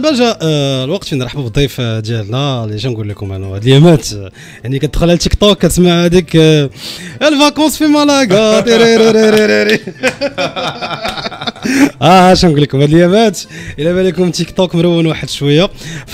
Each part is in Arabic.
دابا جا آه، الوقت فين نرحبوا بالضيف ديالنا اللي نقول لكم انا هاد اليامات يعني كتدخل على تيك توك كتسمع هذيك آه، الفاكونس في مالاكا اه اش نقول لكم هاد الايامات الى بالكم تيك توك مرون واحد شويه ف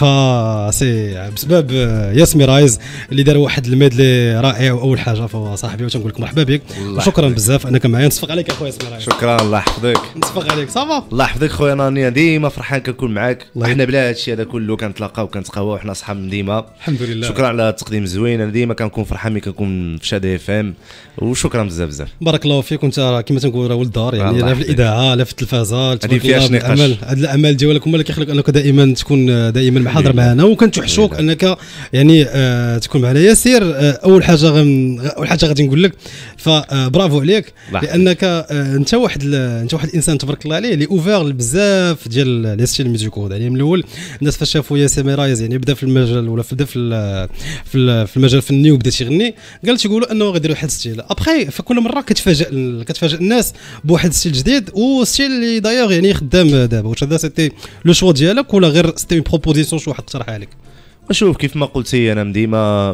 سي بسبب آه، ياسمي رايز اللي دار واحد الميدلي رائع واول حاجه فهو صاحبي وتنقول لكم مرحبا بك وشكرا بزاف انك معايا نصفق عليك اخويا ياسمي رايز شكرا الله يحفظك نصفق عليك صافا الله يحفظك خويا نانيا ديما فرحان كنكون معاك حنا بلا هادشي هذا كله كنتلاقاو وكنتقهواو وحنا صحاب من ديما الحمد لله شكرا على التقديم الزوين انا ديما كنكون فرحان ملي كنكون في شاده اف ام وشكرا بزاف بزاف بارك الله فيك وانت كما تنقول راه ولد دار يعني لا في الاذاعه لا في التلفازات هذه فيها نقاش هذا الامل ديالك هو اللي كيخليك انك دائما تكون دائما محاضر معنا وكنتوحشوك انك يعني آه تكون معنا ياسير آه اول حاجه غن... اول حاجه غادي نقول لك فبرافو آه، عليك لانك آه انت واحد انت واحد الانسان تبارك الله عليه اللي اوفر بزاف ديال لي ستيل ميوزيكو يعني من الاول الناس فاش شافوا ياسير ميرايز يعني بدا في المجال ولا بدا في في المجال الفني وبدا تيغني قال تيقولوا انه غادير واحد ستيل ابخي فكل مره كتفاجئ كتفاجئ الناس بواحد ستيل جديد وستيل اللي دايوغ يعني خدام دابا واش هذا سيتي لو شو ديالك ولا غير سيتي بروبوزيسيون شي واحد اقترحها لك شوف كيف ما قلتي انا ديما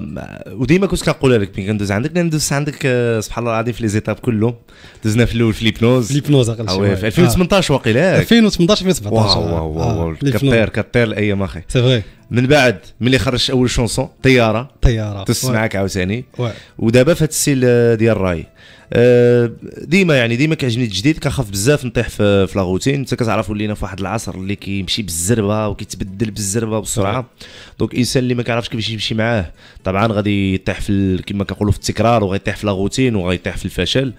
وديما كنت كنقولها لك بين كندوز عندك كندوز عندك آه، سبحان الله العظيم في لي زيتاب كلهم دزنا في الاول في ليبنوز ليبنوز اقل آه، شيء في 2018 آه. واقيلا 2018 2017 واو واو واو كطير كطير الايام اخي سي فري من بعد ملي خرجت اول شونسون طياره طياره تس معاك عاوتاني ودابا في هذا السيل ديال الراي أه، ديما يعني ديما كيعجبني الجديد كنخاف بزاف نطيح في, لا لاغوتين انت كتعرف ولينا في واحد العصر اللي كيمشي بالزربه وكيتبدل بالزربه بسرعه دونك الانسان اللي ما كيعرفش كيفاش يمشي معاه طبعا غادي يطيح في كما كنقولوا في التكرار وغيطيح في لاغوتين وغيطيح في الفشل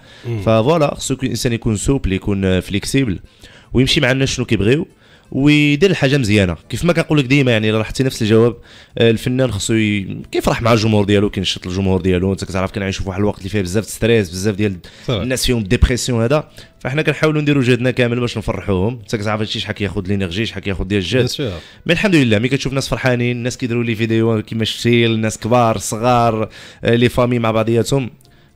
فوالا خصو الانسان يكون سوبل يكون فليكسيبل آه، ويمشي مع الناس شنو كيبغيو ويدير الحاجه مزيانه كيف ما كنقول لك ديما يعني راه حتى نفس الجواب آه، الفنان خصو كيفرح مع الجمهور ديالو كينشط الجمهور ديالو انت كتعرف كنعيشوا في واحد الوقت اللي فيه بزاف ستريس بزاف ديال الناس فيهم ديبرسيون هذا فاحنا كنحاولوا نديروا جهدنا كامل باش نفرحوهم انت كتعرف هادشي شحال كياخذ لينيرجي شحال كياخذ ديال الجهد مي الحمد لله ملي كتشوف ناس فرحانين الناس كيديروا لي فيديو كيما شفتي الناس كبار صغار آه، لي فامي مع بعضياتهم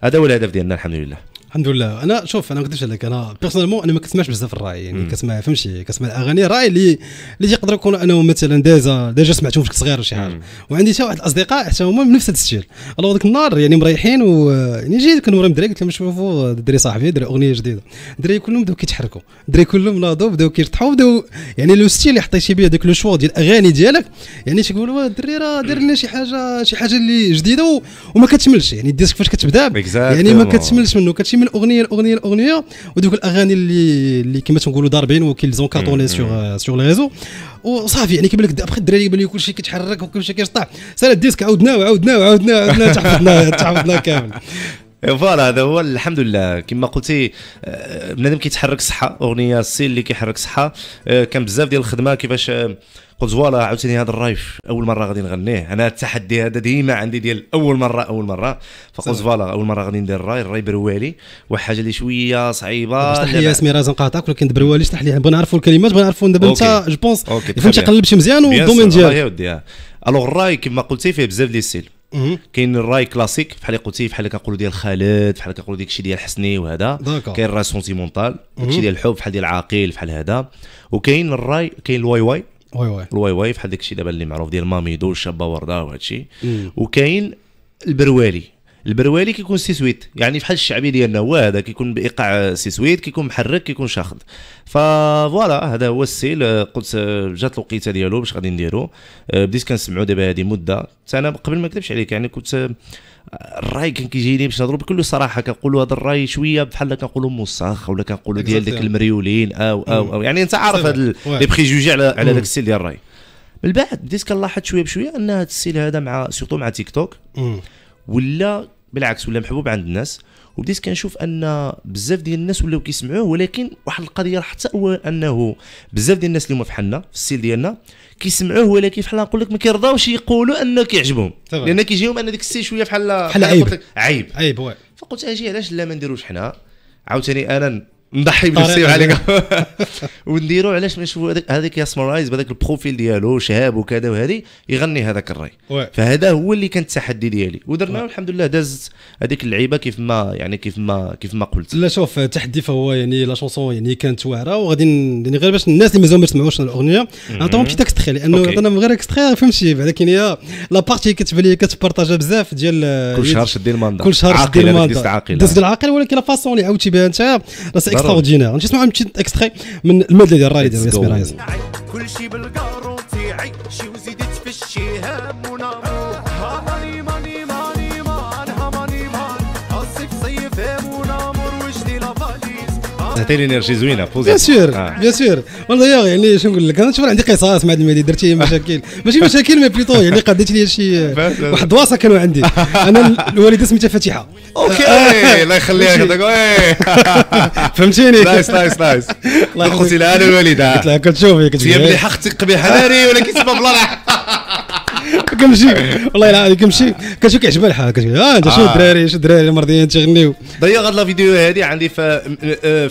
هذا هو الهدف ديالنا الحمد لله الحمد لله انا شوف انا ما نكذبش عليك انا بيرسونيلمون انا ما كنسمعش بزاف الراي يعني كنسمع فهمتي كنسمع الاغاني راي اللي اللي تيقدروا يكونوا انه مثلا ديجا ديجا سمعتهم في صغير ولا شي حاجه وعندي حتى واحد الاصدقاء حتى هما من نفس الستيل الو ذاك النهار يعني مريحين و يعني جيت كنوريهم الدراري قلت لهم شوفوا الدري صاحبي دار اغنيه جديده الدري كلهم بداو كيتحركوا الدري كلهم ناضوا بداو كيرتحوا بداو يعني لو ستيل اللي حطيتي به هذاك لو شو ديال الاغاني ديالك يعني تيقولوا الدري راه دار لنا شي حاجه شي حاجه اللي جديده وما كتملش يعني الديسك فاش كتبدا يعني ما كتملش منه كتشي من اغنيه لاغنيه لاغنيه ودوك الاغاني اللي اللي كما تنقولوا ضاربين وكيلزون كاطوني سيغ سيغ لي ريزو وصافي يعني كيبان لك ابخي الدراري يبان كل شيء كيتحرك شيء كيشطع سال الديسك عاودناه عاودناه عاودناه عاودناه تحفظناه تحفظناه كامل فوالا هذا هو الحمد لله كما قلتي آه، بنادم كيتحرك صحه اغنيه سي اللي كيحرك صحه آه، كان بزاف ديال الخدمه كيفاش آه، قلت فوالا عاوتاني هذا الرايف اول مره غادي نغنيه انا التحدي هذا ديما عندي ديال اول مره اول مره فقلت فوالا اول مره غادي ندير الراي الراي بروالي وحاجه اللي شويه صعيبه تحيه اسمي راه نقاطعك ولكن بروالي شرح بغينا نعرفوا الكلمات بغينا نعرفوا دابا انت جو بونس فهمتي قلبتي مزيان والدومين ديالك الوغ آه. الراي كما قلتي فيه بزاف ديال السيل كاين الراي كلاسيك بحال اللي قلتي بحال اللي كنقولوا ديال خالد بحال اللي كنقولوا ديك الشيء ديال حسني وهذا كاين الراي سونتيمونتال داكشي ديال الحب بحال ديال عاقيل بحال هذا وكاين الراي كاين الواي واي واي واي الواي واي بحال داك الشيء دابا اللي معروف ديال مامي دو شابه ورده وهذا الشيء وكاين البروالي البروالي كيكون سي سويت يعني بحال الشعبي ديالنا هو هذا كيكون بايقاع سي سويت كيكون محرك كيكون شاخد فوالا هذا هو السيل آه، قلت آه، جات الوقيته ديالو باش غادي نديرو آه، بديت كنسمعو دابا هذه مده انا قبل ما نكذبش عليك يعني كنت الراي كان كيجيني باش نهضروا بكل صراحه كنقولوا هذا الراي شويه بحال كنقولوا موسخ ولا كنقولوا ديال ديك المريولين او او او يعني انت عارف هاد لي بريجوجي على على داك السيل ديال الراي من بعد بديت كنلاحظ شويه بشويه ان هذا السيل هذا مع سيرتو مع تيك توك ولا بالعكس ولا محبوب عند الناس وبديت كنشوف ان بزاف ديال الناس ولاو كيسمعوه ولكن واحد القضيه راح هو انه بزاف ديال الناس اللي هما بحالنا في السيل ديالنا كيسمعوه ولكن بحال نقول لك ما كيرضاوش يقولوا انه كيعجبهم لان كيجيهم ان ديك السيل شويه بحال بحال عيب عيب عيب فقلت اجي علاش لا ما نديروش حنا عاوتاني انا نضحي بنفسي وعليك ونديرو علاش نشوفوا هذاك هذاك يسمرايز بهذاك البروفيل ديالو شهاب وكذا وهذه يغني هذاك الراي فهذا هو اللي كان التحدي ديالي ودرناه الحمد لله دازت هذيك اللعيبه كيف ما يعني كيف ما كيف ما قلت لا شوف التحدي فهو يعني لا شونسون يعني كانت واعره وغادي يعني غير باش الناس اللي مازال ما سمعوش الاغنيه نعطيهم شي تكستخي لانه عطينا من غير اكستخي فهمتي بعدا كاين هي لا بارتي كتبان لي كتبارطاجا بزاف ديال كل شهر شدي الماندا كل شهر شدي الماندا دزت العاقل ولكن لا فاسون اللي عاودتي بها انت راسك اكستراوردينير نسمعوا شي اكستري من الماده ديال ديال ياسمين رايز كلشي بالكارونتي شي وزيدت في الشهام ونار تعطيني انرجي زوينه بوزيتيف بيان سور بيان سور والله يعني شنو نقول لك انا شوف عندي قصص مع المهدي درت لي مشاكل ماشي مشاكل مي بليطو يعني قضيت لي شي واحد الدواسه كانوا عندي انا الوالده سميتها فاتحه اوكي الله يخليها هذاك فهمتيني نايس نايس نايس قلت لها انا الوالده قلت لها كتشوفي كتشوفي مليحه اختك قبيحه ناري ولا كيتسمى بلا كنمشي والله العظيم كنمشي كتشوف كيعجبها الحال كنقول اه انت شنو الدراري شو الدراري آه. مرضيين تيغنيو دايا هاد لا فيديو هادي عندي في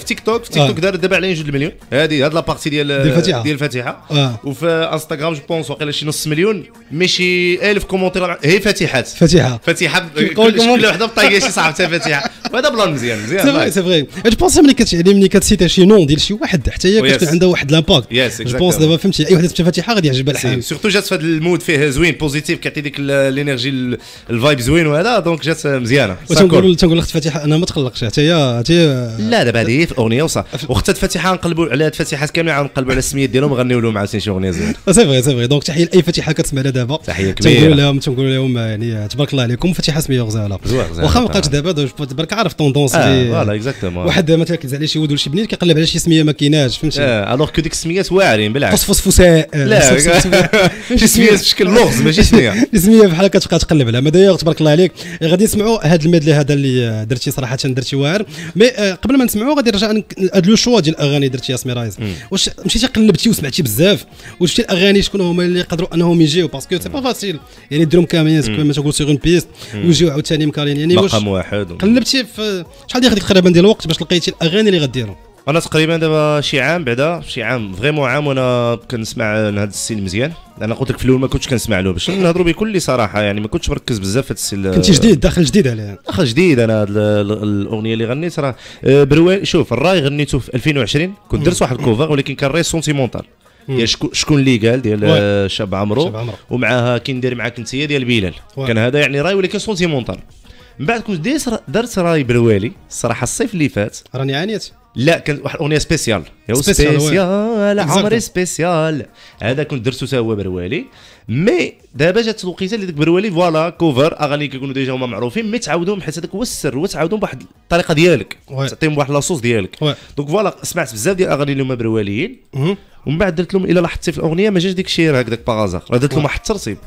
تيك آه، توك في تيك توك دارت دابا على 2 مليون هادي هاد لابارتي ديال الفاتحه ديال الفاتحه وفي انستغرام جو بونس واقيلا شي نص مليون ماشي 1000 كومونتير هي فاتحات فاتحه فاتحه كل وحده بطايقه شي صاحبتها فاتحه وهذا بلان مزيان مزيان سي فري سي فري جو بونس ملي كتعلم ملي كتسيت شي نون ديال شي واحد حتى هي oh, كتكون عندها واحد لامباكت جو بونس دابا فهمتي اي وحده فاتحه غادي يعجبها الحال سيرتو جات في هذا المود فيه زوين بوزيتيف كيعطي ديك الانرجي الفايب زوين وهذا دونك جات مزيانه تنقول تنقول اخت فاتحه انا ما تقلقش حتى هي حتى هي لا دابا هذه هي في اغنيه وصح واخت فاتحه نقلبوا على الفتيحات كامله نقلبوا على السميات ديالهم وغنولوا لهم عاوتاني شي اغنيه زوينه سي فغي سي فغي دونك تحيه لاي فتيحه كتسمعنا دابا تحيه كبيره تنقول لهم تنقول لهم يعني تبارك الله عليكم فاتحه سميه غزاله واخا ما بقاتش دابا برك عارف طوندونس فوالا اكزاكتومون واحد مثلا كيزعل على شي ولد ولا شي بنين كيقلب على شي سميه ما كايناش فهمتي الوغ آه، كو ديك السميات واعرين بالعكس فوسفوساء آه، لا شي سميات بشكل لغز ماشي الاسميه الاسميه بحال كتبقى تقلب عليها دايوغ تبارك الله عليك غادي نسمعوا هذا الميدلي هذا اللي درتي صراحه درتي واعر مي آه، قبل ما نسمعوا غادي نرجع هذا لو شوا ديال الاغاني درتي يا سميرايز واش مشيتي قلبتي وسمعتي بزاف وشفتي الاغاني شكون هما اللي يقدروا انهم يجيو باسكو سي با فاسيل يعني ديرهم كاملين كما تقول سيغون بيست ويجيو عاوتاني مكارين يعني واش مقام واحد قلبتي في شحال ديال تقريبا ديال الوقت باش لقيتي الاغاني اللي غديرهم انا تقريبا دابا شي عام بعدا شي عام فريمون عام وانا كنسمع هذا السيل مزيان انا قلت لك في الاول ما كنتش كنسمع له باش نهضروا بكل صراحه يعني ما كنتش مركز بزاف في هذا السيل كنت جديد داخل جديد عليه داخل جديد انا الاغنيه اللي غنيت راه أه، بروي شوف الراي غنيته في 2020 كنت درت واحد الكوفر ولكن كان راي سونتيمونتال يعني ديال شكون اللي قال ديال شاب عمرو ومعاها كي ندير معاك انت ديال بلال كان هذا يعني راي ولكن سونتيمونتال من بعد كنت درت راي بروالي الصراحه الصيف اللي فات راني عانيت لا كان واحد الاغنيه سبيسيال سبيسيال عمري سبيسيال هذا كنت درتو تا هو بروالي مي دابا جات الوقيته اللي ديك بروالي فوالا كوفر اغاني كيكونوا ديجا هما معروفين مي تعاودهم حيت هذاك هو السر هو تعاودهم بواحد الطريقه ديالك تعطيهم واحد لاصوص ديالك دونك فوالا سمعت بزاف ديال الاغاني اللي هما برواليين ومن بعد درت لهم الا لاحظتي في الاغنيه ما جاش ديك الشيء هكذاك باغازاغ درت لهم واحد الترتيب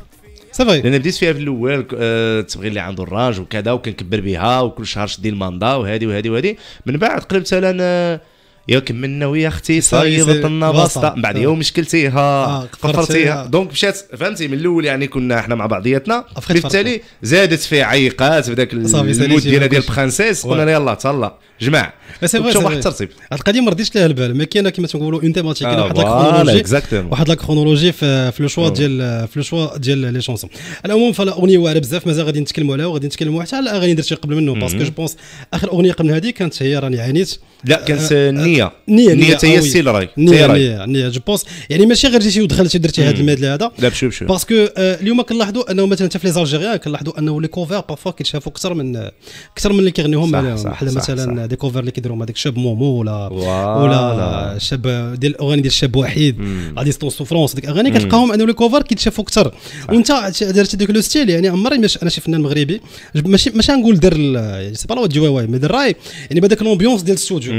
سي فري لان بديت فيها في الاول آه، تبغي اللي عنده الراج وكذا وكنكبر بها وكل شهر شدي الماندا وهذه وهذه وهذه من بعد قلبت انا ياك منا ويا اختي صايبت لنا باسطة من بعد آه. يوم مشكلتيها آه قفرتيها آه. دونك مشات فهمتي من الاول يعني كنا احنا مع بعضياتنا بالتالي زادت في عيقات بداك المود ديال ديال البرانسيس قلنا يلاه تهلا جمع شوف واحد الترتيب هاد القضيه ما رديتش لها البال ما كاين كما تنقولوا اون تيماتيك واحد لاكرونولوجي ah, واحد لاكرونولوجي في لو شوا oh. ديال في لو شوا ديال لي شونسون على العموم فلا اغنيه واعره بزاف مازال غادي نتكلموا عليها وغادي نتكلموا حتى على اغاني درتي قبل منه باسكو جو بونس اخر اغنيه قبل هذه كانت هي راني عانيت لا كانت آه، نية نيه نيه نيه هي السيل راي نيه نيه نيه جو بونس يعني ماشي غير جيتي ودخلتي درتي هذا الميدل هذا لا بشو بشو باسكو اليوم كنلاحظوا انه مثلا حتى في زالجيريان كنلاحظوا انه لي كوفر بارفوا كيتشافوا اكثر من اكثر من اللي كيغنيوهم بحال مثلا دي كوفير اللي كيديروهم هذاك شاب مومو ولا ولا شاب ديال الاغاني ديال شاب وحيد لا ديستونس فرونس ديك الاغاني كتلقاهم انه لي كوفر كيتشافوا اكثر وانت درت ديك لو ستيل يعني عمري مش انا شي فنان مغربي ماشي ماشي نقول دار سي با لا ديو واي مي دار راي يعني بهذاك الامبيونس ديال الاستوديو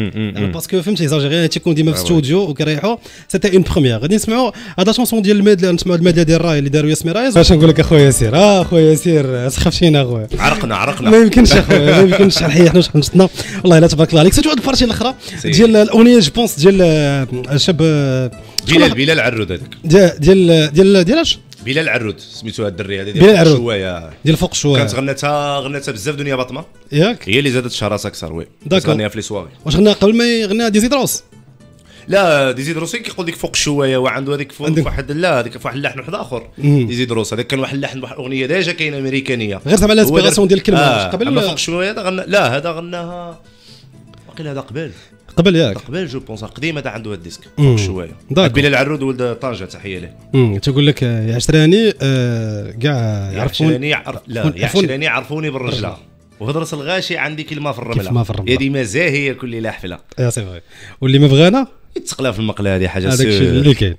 باسكو فهمتي زاجيريان تيكون ديما في الاستوديو آه، وكيريحوا سيتي اون بروميير غادي نسمعوا هذا شونسون ديال الميدلا نسمعوا الميدلا ديال الراي اللي داروا ياسمي رايز اش نقول لك اخويا ياسير اه اخويا ياسير سخفتينا اخويا عرقنا عرقنا ما يمكنش اخويا ما يمكنش شحال حياتنا وشحال نشطنا والله الا تبارك الله عليك سيتو واحد البارتي الاخرى ديال الاغنيه جو بونس ديال آه، شاب آه، بلال بلال عرود هذاك ديال ديال ديال اش بلال العرود سميتو هاد الدري هذا ديال فوق شويه ديال فوق شويه كانت غناتها غناتها بزاف دنيا باطمه ياك هي اللي زادت شهرات اكثر وي داكور غنيها في لي سواغي واش غناها قبل ما يغنيها ديزيد روس لا ديزيد روس كيقول لك فوق شويه وعنده هذيك فوق واحد لا هذيك واحد اللحن واحد اخر ديزيد روس هذاك كان واحد اللحن واحد الاغنيه ديجا كاينه امريكانيه غير زعما الانسبيراسيون ديال الكلمه آه، قبل فوق شويه هذا غنى لا هذا غناها واقيلا هذا قبل قبل ياك قبل جو بونس قديمه هذا عنده هاد الديسك شويه بلال العرود ولد طنجه تحيه له تقول لك يا عشراني كاع آه يعرفوني يا عشراني عرف... لا يا عشراني عرفوني بالرجله وهضره الغاشي عندي كلمه في الرمله يدي مزاهيه كل ليله حفله يا سي واللي ما بغانا يتقلا في المقله هذه حاجه هذاك الشيء اللي كاين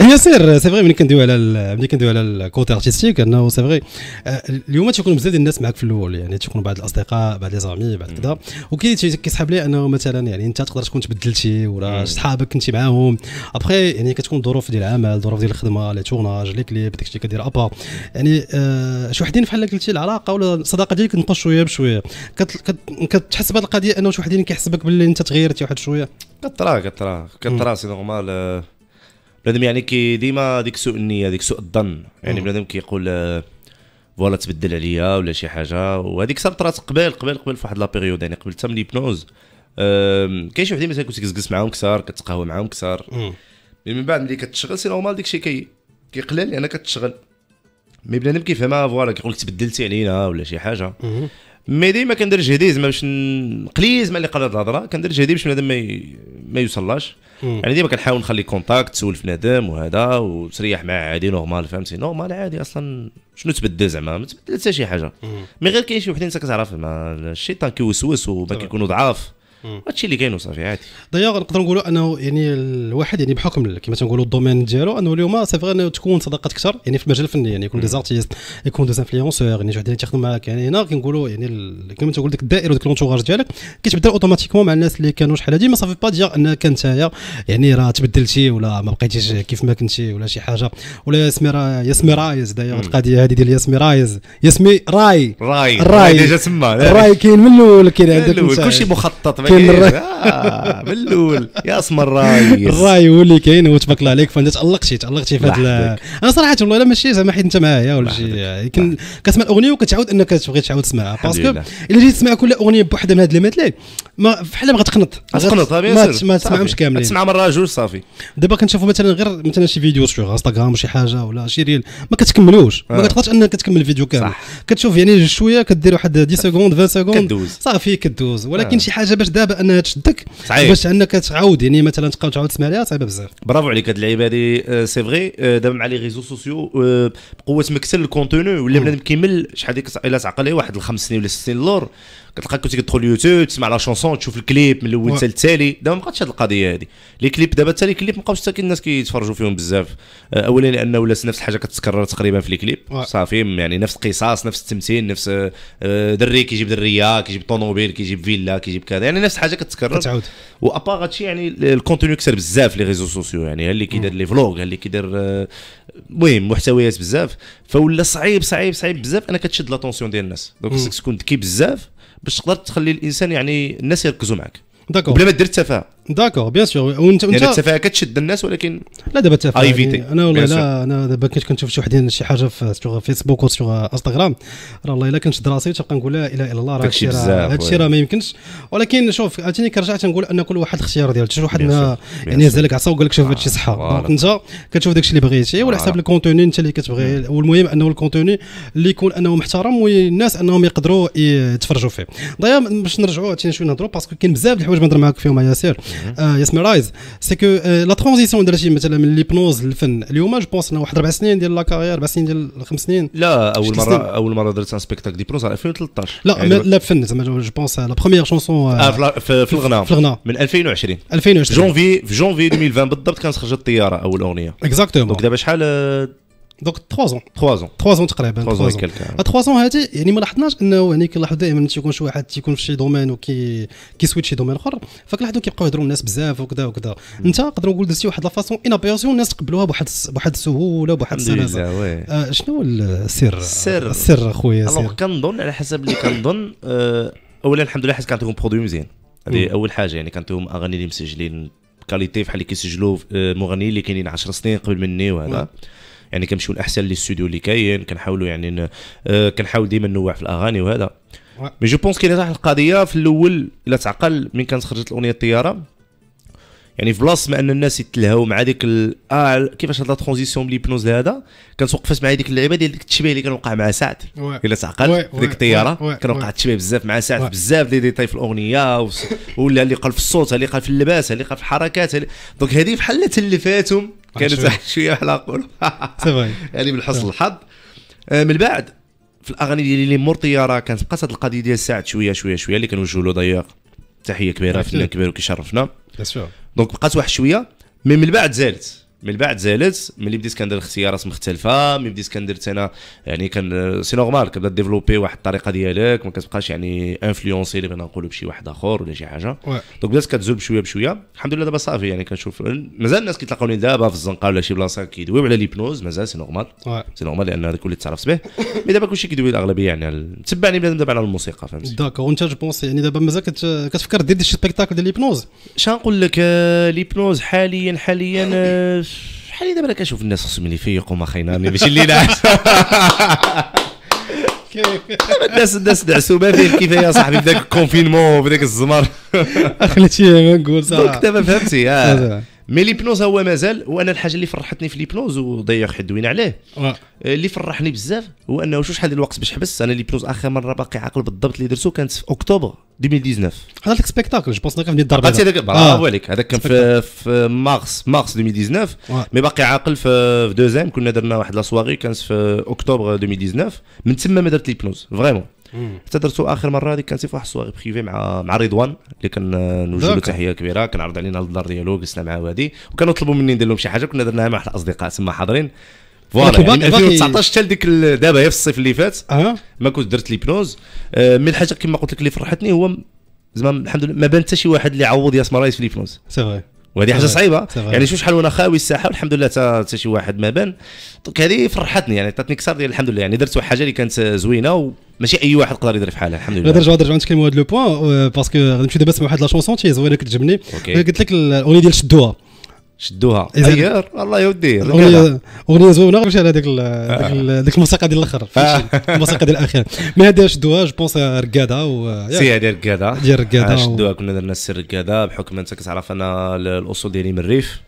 هي سير سي فغي ملي كندوي على ملي كندوي على الكوتي ارتستيك انه سي فغي آه، اليوم تيكون بزاف ديال الناس معك في الاول يعني تيكونوا بعض الاصدقاء بعض لي زامي بعد كذا وكيسحب لي انه مثلا يعني انت تقدر تكون تبدلتي ولا صحابك كنتي معاهم ابخي يعني كتكون ظروف ديال العمل ظروف ديال الخدمه لي تورناج لي كليب داك الشيء كدير ابا يعني آه، شي وحدين بحال قلتي العلاقه ولا الصداقه ديالك كتنقص شويه بشويه كتحس بهذه القضيه انه شي وحدين كيحسبك باللي انت تغيرتي واحد شويه كثرة كثرة كثرة سي نورمال بنادم يعني كي ديما ديك سوء النية ديك سوء الظن يعني بنادم كيقول آه، فوالا تبدل عليا ولا شي حاجه وهذيك طرات قبل قبل قبل فواحد لابيريود يعني قبل حتى من ليبنوز كاين شي وحدين مثلا كنت كتجلس معاهم كثار كتقهوى معاهم كثار مي من بعد ملي كتشغل سي نورمال داكشي كي كيقلل لان يعني كتشغل مي بنادم كيفهمها فوالا كيقول لك تبدلتي علينا ولا شي حاجه مي ديما كندير جهدي زعما باش قليل زعما اللي قرر الهضره كندير جهدي باش بنادم ما ي... ما يوصلش يعني ديما كنحاول نخلي كونتاكت تسول في نادم وهذا وتريح معاه عادي نورمال فهمتي نورمال عادي اصلا شنو تبدل زعما ما تبدل حتى شي حاجه مي غير كاين شي وحدين انت كتعرف الشيطان كيوسوس وما كيكونوا ضعاف هادشي اللي كاين وصافي عادي دايوغ نقدر نقولوا انه يعني الواحد يعني بحكم كما تنقولوا الدومين ديالو انه اليوم سي فغي تكون صداقات اكثر يعني في المجال الفني يعني يكون ديزارتيست يكون ديزانفلونسور يعني شي واحد اللي تيخدم معاك يعني هنا كنقولوا يعني كما تنقول ديك الدائره وديك لونتوغاج ديالك كتبدل اوتوماتيكمون مع الناس اللي كانوا شحال هادي ما صافي با ديال انك انت يعني راه تبدلتي ولا ما بقيتيش كيف ما كنتي ولا شي حاجه ولا ياسمي ياسمي رايز دايوغ القضيه هذه ديال ياسمي رايز ياسمي راي راي راي ديجا تما راي كاين من الاول كاين عندك كلشي مخطط آه، من الراي الاول يا اسمر رايس الراي هو اللي كاين وتبارك الله عليك فانت تالقتي تالقتي في هذا انا صراحه والله ماشي زعما حيت انت معايا ولا شي لكن يعني كتسمع الاغنيه وكتعاود انك تبغي تعاود تسمعها باسكو الا جيت تسمع كل اغنيه بوحده من هاد المثل ما فحال ما غتقنط غتقنط آه، ما تسمعهمش كاملين تسمع مره جوج صافي دابا كنشوفوا مثلا غير مثلا شي فيديو شو انستغرام شي حاجه ولا شي ريل ما كتكملوش ما آه. كتقدرش انك تكمل الفيديو كامل كتشوف يعني شويه كدير واحد 10 سكوند 20 سكوند صافي كدوز ولكن شي حاجه باش دابا صعيبه انها تشدك صعيب باش انك تعاود يعني مثلا تبقى تعاود تسمع لها صعيبه بزاف برافو عليك هاد اللعيبه هذه سي فغي دابا مع لي ريزو سوسيو آه، بقوه مكسل الكونتوني ولا بنادم كيمل شحال ديك الا تعقل إيه، واحد الخمس سنين ولا ست سنين اللور كتلقى كنت كتدخل يوتيوب تسمع لا شونسون تشوف الكليب من الاول حتى التالي دابا ما بقاتش هاد القضيه هادي لي كليب دابا حتى لي كليب ما بقاوش حتى الناس كيتفرجوا فيهم بزاف آه، اولا لانه ولات نفس الحاجه كتتكرر تقريبا في لي كليب صافي يعني نفس القصص نفس التمثيل نفس آه، دري كيجيب دريه كيجيب طوموبيل كيجيب فيلا كيجيب كذا يعني نفس الحاجه كتكرر كتعاود وابار هادشي يعني الكونتوني كثر بزاف لي ريزو سوسيو يعني ها اللي كيدير لي فلوغ ها اللي كيدير آه، المهم محتويات بزاف فولا صعيب صعيب صعيب بزاف انك تشد لاتونسيون ديال الناس دونك خصك تكون ذكي بزاف باش تقدر تخلي الانسان يعني الناس يركزوا معك داكور بلا ما دير التفاهه داكور بيان سور وانت انت يعني التفاهه كتشد الناس ولكن لا دابا التفاهه يعني انا والله لا انا دابا كنت كنشوف شي وحدين شي حاجه في سوغ فيسبوك ولا سوغ انستغرام راه والله الا كنشد راسي تبقى نقول لا اله الا الله راه هادشي راه راه ما يمكنش ولكن شوف عاوتاني كنرجع تنقول ان كل واحد الاختيار ديالو شي واحد يعني هز لك عصا وقال لك شوف هادشي صحه دونك انت كتشوف داكشي اللي بغيتي وعلى حساب الكونتوني انت اللي كتبغي mm. والمهم انه الكونتوني اللي يكون انه محترم والناس انهم يقدروا يتفرجوا فيه دايما باش نرجعوا عاوتاني شويه نهضروا باسكو كاين بزاف د الحوايج نهضر معاك فيهم ياسر آه، ياسمين رايز سي كو لا ترانزيسيون درتي مثلا من ليبنوز للفن اليوم جو بونس انه واحد اربع سنين ديال لا كارير اربع سنين ديال خمس سنين لا اول مره اول مره درت ان سبيكتاكل ديبنوز 2013 لا يعني لا فن زعما جو بونس آه، آه، لا بروميير شونسون في الغناء في الغناء من 2020 2020 جونفي في جونفي 2020 بالضبط كانت خرجت الطياره اول اغنيه اكزاكتومون دونك دابا شحال دونك 3 ans 3 ans 3 ans تقريبا 3 ans 3 ans هذه يعني ما لاحظناش انه يعني كنلاحظوا دائما ملي تيكون شي واحد تيكون في شي دومين وكي كيسويت شي دومين اخر فكنلاحظوا كيبقاو يهضروا الناس بزاف وكذا وكذا انت نقدر نقول درتي واحد لافاسون انابياسيون الناس تقبلوها بواحد بواحد السهوله بواحد السلاسه آه شنو هو السر السر السر اخويا الوغ كنظن على حسب اللي كنظن آه اولا الحمد لله حيت كنعطيهم برودوي مزيان هذه اول حاجه يعني كنعطيهم اغاني اللي مسجلين كاليتي بحال اللي كيسجلوا آه، مغنيين اللي كاينين 10 سنين قبل مني وهذا يعني كنمشيو الاحسن ستوديو اللي كاين كنحاولوا يعني آه، كنحاول ديما نوع في الاغاني وهذا مي جو بونس كاين واحد القضيه في الاول الا تعقل من كانت خرجت الاغنيه الطياره يعني في بلاصه ما ان الناس يتلهاو مع ديك ال... اه كيفاش هاد لا ترونزيسيون بالهيبنوز لهذا كانت وقفت مع ديك اللعيبه ديال ديك التشبيه اللي كان وقع مع سعد الا تعقل ديك الطياره كان وقع التشبيه بزاف مع سعد بزاف دي ديتاي في الاغنيه ولا اللي قال في الصوت اللي قال في اللباس اللي قال في الحركات دونك هذه بحال تلفاتهم كانت شويه بحال نقول يعني من بالحسن الحظ آه، من بعد في الاغاني ديال لي مور طياره كانت بقات هاد القضيه ديال سعد شويه شويه شويه اللي كنوجهوا له ضيق تحيه كبيره فنان كبير وكيشرفنا دونك بقات واحد شويه مي من بعد زالت من بعد زالت ملي بديت كندير اختيارات مختلفه ملي بديت كندير انا يعني كان سي نورمال كتبدا ديفلوبي واحد الطريقه ديالك ما كتبقاش يعني انفلونسي اللي بغينا نقولوا بشي واحد اخر ولا شي حاجه دونك بدات كتزول بشويه بشويه الحمد لله دابا صافي يعني كنشوف مازال الناس كيتلاقوني دابا في الزنقه ولا شي بلاصه كيدويو على ليبنوز مازال سي نورمال سي نورمال لان هذاك اللي تعرفت به مي دابا كلشي كيدوي الاغلبيه يعني تبعني بنادم دابا على الموسيقى فهمتي داكور وانت جوبونس يعني دابا مازال كتفكر دير شي سبيكتاكل ديال ليبنوز شنقول لك آه، ليبنوز حاليا حاليا آه، شحال دابا كنشوف الناس خصهم يفيقوا ما خيناني ماشي اللي نعس الناس الناس نعسوا ما فيه كيف يا صاحبي بداك الكونفينمون بداك الزمر خليتي نقول صح دابا فهمتي آه. مي ليبنوز هو مازال وانا الحاجه اللي فرحتني في ليبنوز ودايوغ حدوينا عليه آه، اللي فرحني بزاف هو انه شو شحال الوقت باش حبس انا ليبنوز اخر مره باقي عاقل بالضبط اللي درتو كانت في اكتوبر 2019 هذا سبيكتاكل جو بونس كان ديال تضرب برافو آه. عليك هذاك كان في, في مارس مارس 2019 مي باقي عاقل في دوزيام كنا درنا واحد لا سواري كانت في اكتوبر 2019 من تما ما درت ليبنوز فريمون حتى درتو اخر مره هذيك كانت في واحد السواغي بخيفي مع مع رضوان اللي كان نوجد له تحيه كبيره كان عرض علينا الدار ديالو جلسنا معاه وهادي وكانوا طلبوا مني ندير لهم شي حاجه كنا درناها مع واحد الاصدقاء تما حاضرين فوالا يعني 2019 حتى لديك دابا هي في الصيف اللي فات أه. ما كنت درت ليبنوز آه من الحاجه كما قلت لك اللي فرحتني هو زعما الحمد لله ما بان حتى شي واحد اللي عوض ياس مرايس في ليبنوز سي وهذه حاجه صعيبه يعني شوف شحال وانا خاوي الساحه والحمد لله حتى شي واحد ما بان دونك هذه فرحتني يعني عطاتني كثر ديال الحمد لله يعني درت واحد الحاجه اللي كانت زوينه ماشي اي واحد يقدر يدير في حالها الحمد لله نرجعوا نرجعوا نتكلموا هذا لو بوان باسكو آه، غنمشيو دابا نسمعوا واحد لا شونسون تي زوينه كتعجبني قلت لك الاغنيه ديال شدوها شدوها غير الله يودي اغنيه اغنيه زوينه غير على ديك ديك آه. الموسيقى ديال الاخر آه. الموسيقى ديال الاخير مي هذه شدوها جو بونس ركاده و سي هذه ركاده ديال ركاده شدوها كنا درنا السير ركاده بحكم انت كتعرف انا الاصول ديالي من الريف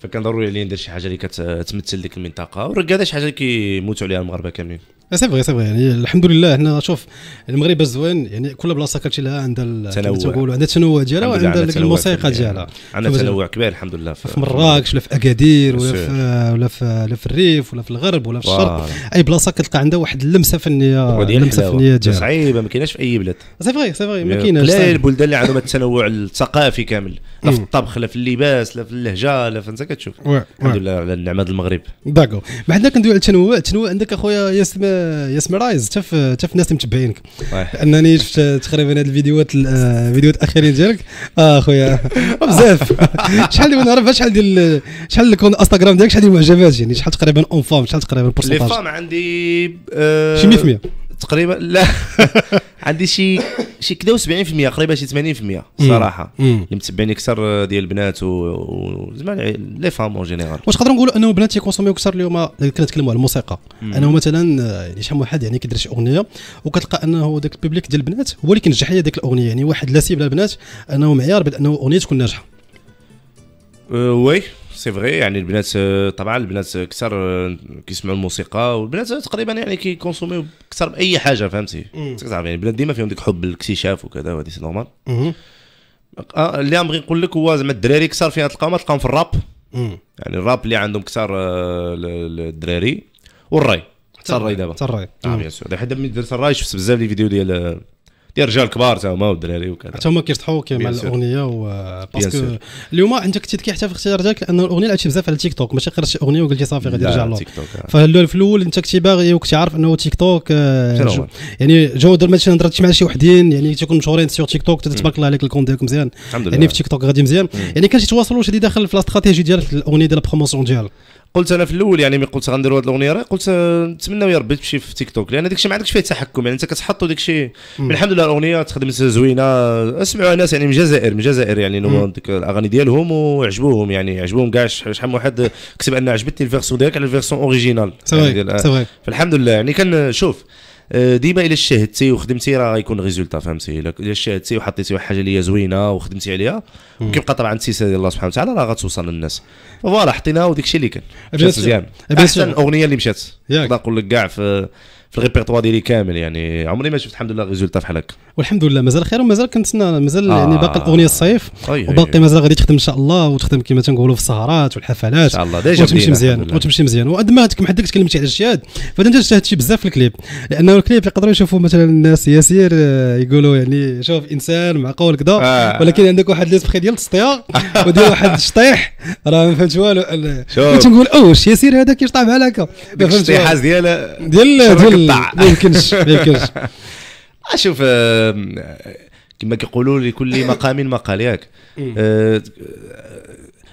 فكان ضروري علي ندير شي حاجه اللي كتمثل ديك المنطقه والركاده شي حاجه اللي كيموتوا عليها المغاربه كاملين سي فغي سي فغي يعني الحمد لله هنا شوف المغرب زوين يعني كل بلاصه كتمشي لها عندها التنوع عندها التنوع ديالها وعندها الموسيقى ديالها عندها تنوع كبير الحمد لله في, في مراكش ولا في اكادير ولا في ولا في في الريف ولا في الغرب ولا في الشرق اي بلاصه كتلقى عندها واحد اللمسه فنيه اللمسه فنيه ديالها صعيبه ما كايناش في اي بلاد سي فغي سي فغي ما كايناش البلدان اللي عندهم التنوع الثقافي كامل لا في إيه. الطبخ لا في اللباس لا في اللهجه لا في انت كتشوف الحمد لله على النعمه المغرب داكو بعدنا كندوي على التنوع التنوع عندك اخويا ياسم ياسم رايز حتى في الناس اللي متبعينك انني شفت تقريبا هذه الفيديوهات الفيديوهات آه، الاخيرين ديالك آه، اخويا بزاف شحال ديال نعرف شحال ديال شحال الانستغرام ديالك شحال ديال المعجبات يعني شحال تقريبا اون فام شحال تقريبا البورسنتاج لي فام عندي آه، شي 100% تقريبا لا عندي شي شي كذا 70% قريبا شي 80% صراحه اللي متبعيني اكثر ديال البنات وزعما لي فام اون جينيرال واش نقدروا نقولوا انه البنات تيكونسوميو اكثر اليوم كنتكلموا على الموسيقى انه مثلا يعني شحال واحد يعني كيدير شي اغنيه وكتلقى انه ذاك البيبليك ديال البنات هو اللي كينجح هي ديك الاغنيه يعني واحد لا سيبل انه معيار بانه الاغنيه تكون ناجحه أه، وي سي فغي يعني البنات طبعا البنات كثر آه، كيسمعوا الموسيقى والبنات تقريبا يعني كيكونسوميو كثر باي حاجه فهمتي كتعرف يعني البنات ديما فيهم ديك حب الاكتشاف وكذا وهذه سي نورمال آه اللي غنبغي نقول لك هو زعما الدراري كثر فين تلقاهم تلقاهم في الراب يعني الراب اللي عندهم كثر آه، الدراري والراي حتى الراي دابا حتى الراي اه بيان سور حتى ملي درت الراي شفت بزاف لي فيديو ديال آه، ديال رجال كبار هما والدراري وكذا حتى هما كيرتحوا مع الاغنيه و باسكو اليوم انت كنت كيحتفل اختيار ديالك لان الاغنيه لعبتي بزاف على تيك توك ماشي شي اغنيه وقلتي صافي غادي نرجع له آه. في الاول انت كنتي باغي وكنتي عارف انه تيك توك آه، يعني جو دابا ماشي هضرتي مع شي وحدين يعني تيكون مشهورين سيغ تيك توك تبارك الله عليك الكونت ديالك مزيان يعني في تيك توك غادي مزيان يعني كنتي تواصل واش داخل في الاستراتيجي ديالك الاغنيه ديال البروموسيون ديالك قلت انا في الاول يعني ملي قلت غنديروا هذه الاغنيه راه قلت نتمناو يا ربي تمشي في تيك توك لان داكشي ما عندكش فيه تحكم يعني انت كتحط داكشي الحمد لله الاغنيه تخدمت زوينه اسمعوها ناس يعني من الجزائر من الجزائر يعني ديك الاغاني ديالهم وعجبوهم يعني عجبوهم كاع شحال من واحد كتب ان عجبتني الفيرسون ديالك على الفيرسون اوريجينال يعني آه، فالحمد لله يعني كنشوف آه، ديما الا شاهدتي وخدمتي راه غيكون ريزولتا فهمتي الا شاهدتي وحطيتي واحد الحاجه اللي هي زوينه وخدمتي عليها كيبقى طبعا التيسير ديال الله سبحانه وتعالى راه غتوصل للناس فوالا حطيناها وداك الشيء اللي كان مزيان احسن اغنيه اللي مشات نقدر نقول لك كاع في في الريبيرتوار ديالي كامل يعني عمري ما شفت الحمد لله ريزولتا بحال هكا والحمد لله مازال خير ومازال كنتسنى مازال آه يعني باقي الاغنيه الصيف وباقي مازال غادي تخدم ان شاء الله وتخدم كما تنقولوا في السهرات والحفلات ان شاء الله ديجا وتمشي مزيان وتمشي مزيان وقد ما حدك تكلمتي على الشهاد فانت انت شي بزاف في الكليب لانه الكليب يقدروا يشوفوا مثلا الناس ياسير آه، يقولوا يعني شوف انسان معقول كذا آه. ولكن عندك واحد ليسبخي ديال التسطيع ودير واحد الشطيح راه ما فهمتش والو شوف تنقول اوش ياسير هذا كيشطع بحال هكا الشطيحه ديال ديال ما يمكنش ما يمكنش اشوف آه، آه، كما كيقولوا لكل مقام مقال ياك يسار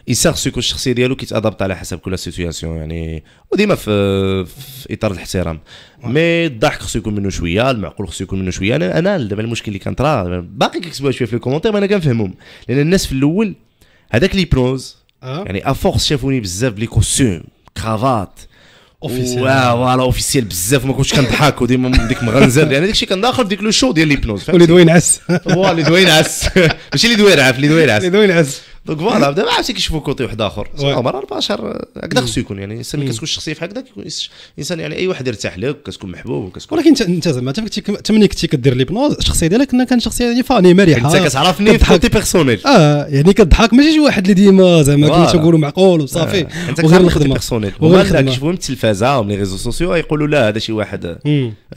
إيه. آه، سيكو الشخصيه ديالو كيتادبط على حسب كل سيتوياسيون يعني وديما في, في اطار الاحترام مي الضحك خصو يكون منه شويه المعقول خصو يكون منه شويه انا انا دابا المشكل اللي كنطرا باقي كيكتبوها شويه في لي كومونتير انا كنفهمهم لان الناس في الاول هذاك بروز يعني افورس شافوني بزاف بلي كوستيم كرافات اوفيسيال فوالا اوفيسيال بزاف ما كنتش كنضحك وديما ديك مغنزه يعني داكشي كان داخل ديك لو شو ديال ليبنوز ولي دوين عس فوالا لي ماشي اللي دوين عاف لي دوين عس دونك فوالا دابا عرفتي كيشوفوا كوتي واحد اخر عمر البشر هكذا خصو يكون يعني الانسان كتكون الشخصيه في هكذا كيكون الانسان يعني اي واحد يرتاح لك كتكون محبوب وكتكون ولكن انت زعما انت ملي كنتي كدير لي الشخصيه ديالك كانت شخصيه يعني فاني مريحه انت كتعرفني في كوتي بيرسونيل اه يعني كضحك ماشي شي واحد اللي ديما زعما كما تنقولوا معقول وصافي آه. وغير الخدمه بيرسونيل هما كيشوفوهم التلفازه آه، ومن لي ريزو سوسيو يقولوا لا هذا شي واحد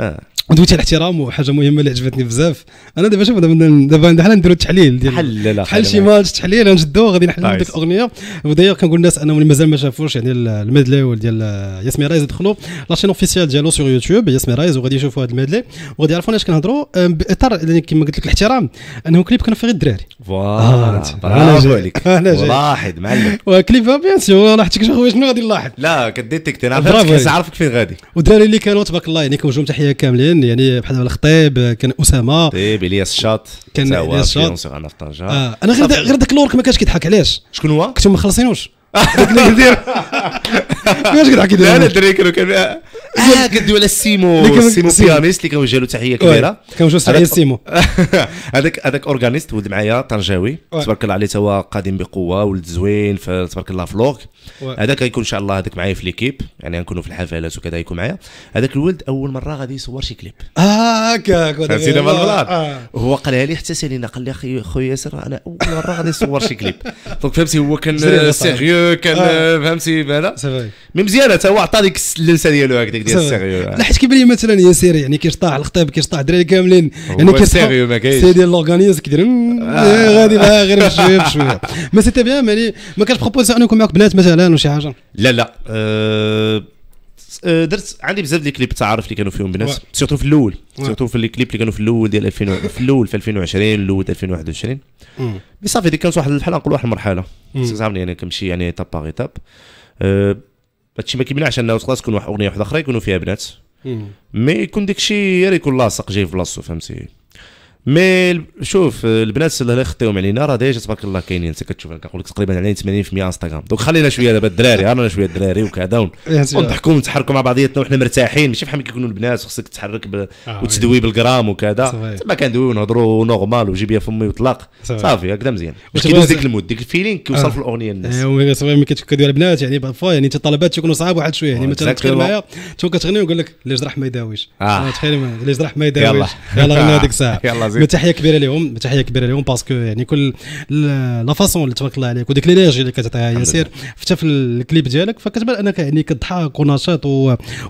اه دويتي الاحترام وحاجه مهمه اللي عجبتني بزاف انا دابا شوف دابا حنا نديرو التحليل ديال بحال شي ماتش تحليل غنشدو غادي نحللوا ديك الاغنيه ودايوغ كنقول الناس انهم اللي مازال ما شافوش يعني الميدلي ديال ياسمي رايز دخلوا لاشين اوفيسيال ديالو سور يوتيوب ياسمي رايز وغادي يشوفوا هذا الميدلي وغادي يعرفوا علاش كنهضروا باثار يعني كما قلت لك الاحترام انه كليب كان فيه غير الدراري فوالا آه، برافو عليك لاحظ معلم وكليب بيان سور لاحظتك شنو غادي نلاحظ لا كديتيكتي انا عرفتك فين غادي والدراري اللي كانوا تبارك الله يعني كنوجههم تحيه كاملين كان يعني بحال الخطيب كان اسامه طيب الياس الشاط كان الياس الشاط انا في طنجه آه. انا غير غير ذاك الورك ما كانش كيضحك علاش شكون هو كنتو ما خلصينوش كيفاش كيضحك لا لا الدراري كانوا كان اه قد على السيمو السيمو بيانيست اللي كنوجه له تحيه كبيره كنوجه تحيه سيمو هذاك هذاك اورغانيست ولد معايا طنجاوي تبارك الله عليه توا قادم بقوه ولد زوين تبارك الله في لوك هذاك غيكون ان شاء الله هذاك معايا في ليكيب يعني غنكونوا في الحفلات وكذا يكون معايا هذاك الولد اول مره غادي يصور شي كليب اه هكاك فهمتينا بالغلط آه. هو قالها لي حتى سالينا قال لي اخي خويا ياسر انا اول مره غادي نصور شي كليب دونك فهمتي هو كان سيريو كان آه. فهمتي هذا مي مزيانه تا هو عطى ديك اللمسه ديالو هكذا هذاك ديال السيريو لا حيت كيبان لي مثلا يا سيري يعني كيشطع الخطيب كيشطع الدراري كاملين يعني كيشطع سيريو ما كاينش سيدي لوغانيز كيدير آه. إيه، غادي بها غير بشويه بشويه ما سيتي بيان يعني ما كانش بروبوز انه يكون معاك بنات مثلا وشي حاجه لا لا آه، درت عندي بزاف ديال الكليب تعرف اللي كانوا فيهم بنات سيرتو في الاول سيرتو في الكليب اللي كانوا في الاول ديال 2000 في الاول في 2020 الاول 2021 مي صافي ديك كانت واحد الحلقه نقول واحد المرحله صافي يعني كنمشي يعني ايتاب باغ ايتاب هادشي ما كيمنعش انه خلاص تكون واحد اغنيه واحده اخرى يكونوا فيها بنات مي يكون داكشي يا يكون لاصق جاي في بلاصتو فهمتي مي شوف البنات اللي خطيهم علينا راه ديجا تبارك الله كاينين انت كتشوف كنقول لك تقريبا على 80% انستغرام دونك خلينا شويه دابا الدراري رانا شويه الدراري وكذا إيه، ونضحكوا ونتحركوا مع بعضياتنا وحنا مرتاحين ماشي بحال ملي كيكونوا البنات خصك تحرك ب... آه إيه. وتدوي بالغرام وكذا تما كندوي ونهضروا نورمال يا فمي وطلاق صافي هكذا مزيان باش كيدوز ديك المود ديك الفيلينغ كيوصل في آه. الاغنيه الناس ايوا صافي ملي كتفكر ديال البنات يعني الفوا يعني الطلبات تيكونوا صعاب واحد شويه يعني مثلا تخيل معايا تو كتغني ويقول لك اللي جرح ما يداويش آه. تخيل لي جرح ما يداويش يلا غنى آه. هذيك الساعه العظيم تحيه كبيره لهم تحيه كبيره لهم باسكو يعني كل لا فاسون اللي تبارك الله عليك وديك الانرجي اللي كتعطيها ياسير حتى في الكليب ديالك فكتبان انك يعني كضحك ونشاط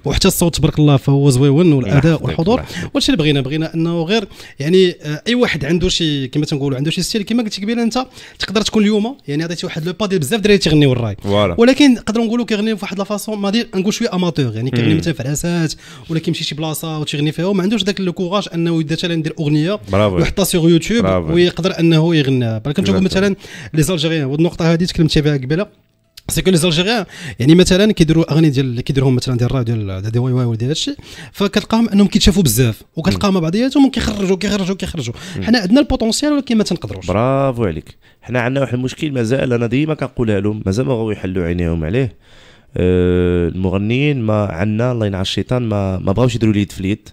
وحتى الصوت تبارك الله فهو زويون والاداء والحضور وهادشي اللي بغينا بغينا انه غير يعني آه، اي واحد عنده شي كما تنقولوا عنده شي ستيل كما قلتي قبيله انت تقدر تكون اليوم يعني عطيتي واحد لو با ديال بزاف دراري تيغنيو الراي ولكن نقدروا نقولوا كيغنيو فواحد لا فاسون ما نقول شويه اماتور يعني كيغني مثلا في عراسات ولا كيمشي شي بلاصه وتيغني فيها وما عندوش ذاك لو كوراج انه مثلا يدير اغنيه برافو ويحطها سيغ يوتيوب برافو. ويقدر انه يغنيها برا كنشوفوا مثلا لي زالجيريان النقطه هذه تكلمت فيها قبيله سيكو لي زالجيريان يعني مثلا كيديروا اغاني ديال كيديروهم مثلا ديال الراديو ديال دي واي واي وديال هادشي فكتلقاهم انهم كيتشافوا بزاف وكتلقاهم بعضياتهم كيخرجوا كيخرجوا كيخرجوا حنا عندنا البوتونسيال ولكن ما تنقدروش برافو عليك حنا عندنا واحد المشكل مازال انا ديما كنقولها لهم مازال ما بغاو يحلوا عينيهم عليه أه، المغنيين ما عندنا الله ينعس الشيطان ما ما بغاوش يديروا اليد في اليد